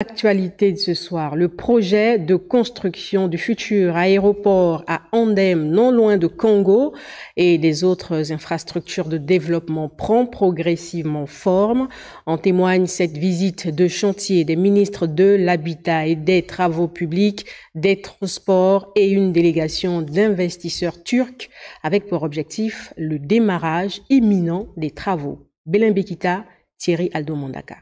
Actualité de ce soir, le projet de construction du futur aéroport à Andem, non loin de Congo, et des autres infrastructures de développement prend progressivement forme. En témoigne cette visite de chantier des ministres de l'Habitat et des Travaux publics, des Transports et une délégation d'investisseurs turcs avec pour objectif le démarrage imminent des travaux. Belin Bekita, Thierry Mondaka.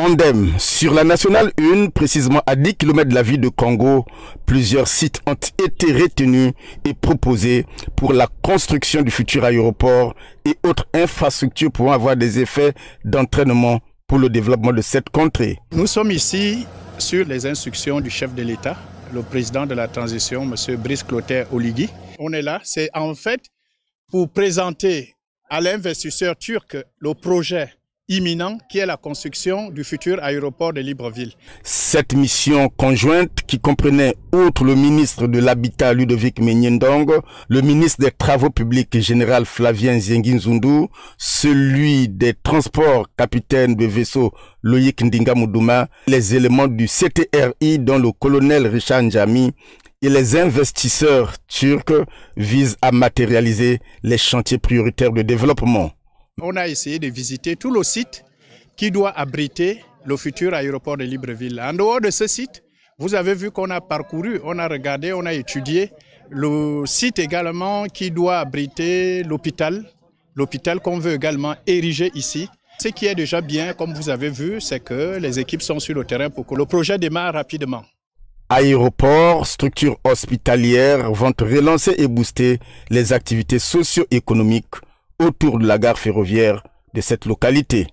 Andem, sur la nationale 1, précisément à 10 km de la ville de Congo, plusieurs sites ont été retenus et proposés pour la construction du futur aéroport et autres infrastructures pour avoir des effets d'entraînement pour le développement de cette contrée. Nous sommes ici sur les instructions du chef de l'État, le président de la transition, M. Brice Clotaire Oligui. On est là, c'est en fait pour présenter à l'investisseur turc le projet imminent qui est la construction du futur aéroport de Libreville. Cette mission conjointe qui comprenait outre le ministre de l'Habitat Ludovic Menyendong, le ministre des Travaux publics général Flavien Zienginzundu, celui des Transports capitaine de vaisseau Loïc les éléments du CTRI dont le colonel Richard Njami et les investisseurs turcs visent à matérialiser les chantiers prioritaires de développement on a essayé de visiter tout le site qui doit abriter le futur aéroport de Libreville. En dehors de ce site, vous avez vu qu'on a parcouru, on a regardé, on a étudié le site également qui doit abriter l'hôpital, l'hôpital qu'on veut également ériger ici. Ce qui est déjà bien, comme vous avez vu, c'est que les équipes sont sur le terrain pour que le projet démarre rapidement. Aéroport, structure hospitalières vont relancer et booster les activités socio-économiques autour de la gare ferroviaire de cette localité.